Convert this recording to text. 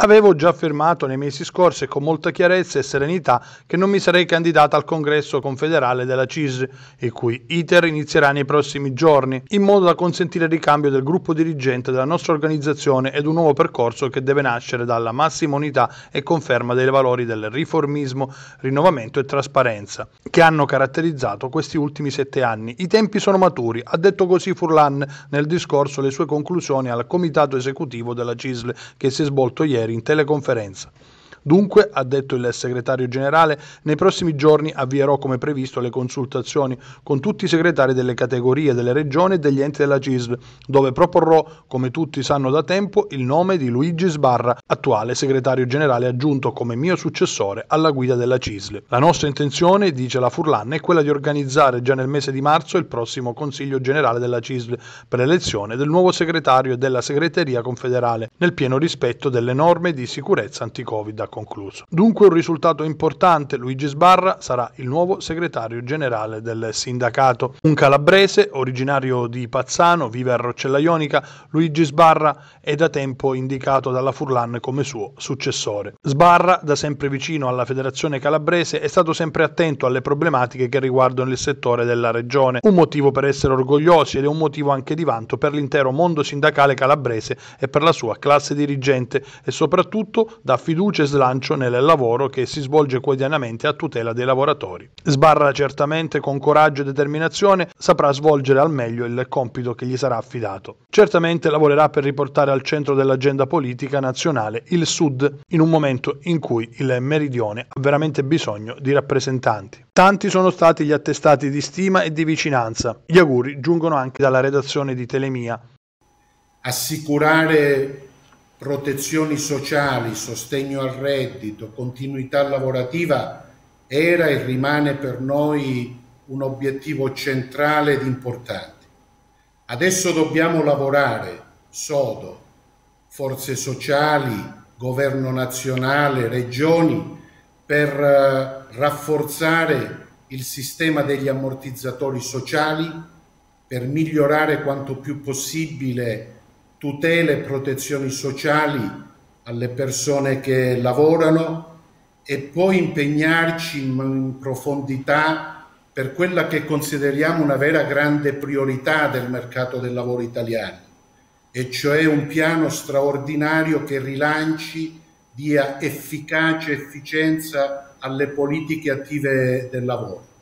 Avevo già affermato nei mesi scorsi con molta chiarezza e serenità che non mi sarei candidata al congresso confederale della CIS, il cui iter inizierà nei prossimi giorni, in modo da consentire il ricambio del gruppo dirigente della nostra organizzazione ed un nuovo percorso che deve nascere dalla massima unità e conferma dei valori del riformismo, rinnovamento e trasparenza, che hanno caratterizzato questi ultimi sette anni. I tempi sono maturi, ha detto così Furlan nel discorso e le sue conclusioni al comitato esecutivo della CISL che si è svolto ieri ieri in teleconferenza. Dunque, ha detto il segretario generale, nei prossimi giorni avvierò come previsto le consultazioni con tutti i segretari delle categorie, delle regioni e degli enti della CISL, dove proporrò, come tutti sanno da tempo, il nome di Luigi Sbarra, attuale segretario generale aggiunto come mio successore alla guida della CISL. La nostra intenzione, dice la Furlan, è quella di organizzare già nel mese di marzo il prossimo Consiglio generale della CISL per l'elezione del nuovo segretario della segreteria confederale, nel pieno rispetto delle norme di sicurezza anti-Covid concluso. Dunque un risultato importante, Luigi Sbarra sarà il nuovo segretario generale del sindacato. Un calabrese, originario di Pazzano, vive a Roccella Ionica, Luigi Sbarra è da tempo indicato dalla Furlan come suo successore. Sbarra, da sempre vicino alla Federazione Calabrese, è stato sempre attento alle problematiche che riguardano il settore della regione, un motivo per essere orgogliosi ed è un motivo anche di vanto per l'intero mondo sindacale calabrese e per la sua classe dirigente e soprattutto dà fiducia e slancio sbilancio nel lavoro che si svolge quotidianamente a tutela dei lavoratori. Sbarra certamente con coraggio e determinazione saprà svolgere al meglio il compito che gli sarà affidato. Certamente lavorerà per riportare al centro dell'agenda politica nazionale il Sud in un momento in cui il meridione ha veramente bisogno di rappresentanti. Tanti sono stati gli attestati di stima e di vicinanza. Gli auguri giungono anche dalla redazione di Telemia. Assicurare protezioni sociali, sostegno al reddito, continuità lavorativa era e rimane per noi un obiettivo centrale ed importante. Adesso dobbiamo lavorare, sodo, forze sociali, governo nazionale, regioni, per eh, rafforzare il sistema degli ammortizzatori sociali, per migliorare quanto più possibile tutele e protezioni sociali alle persone che lavorano e poi impegnarci in profondità per quella che consideriamo una vera grande priorità del mercato del lavoro italiano, e cioè un piano straordinario che rilanci, dia efficacia e efficienza alle politiche attive del lavoro.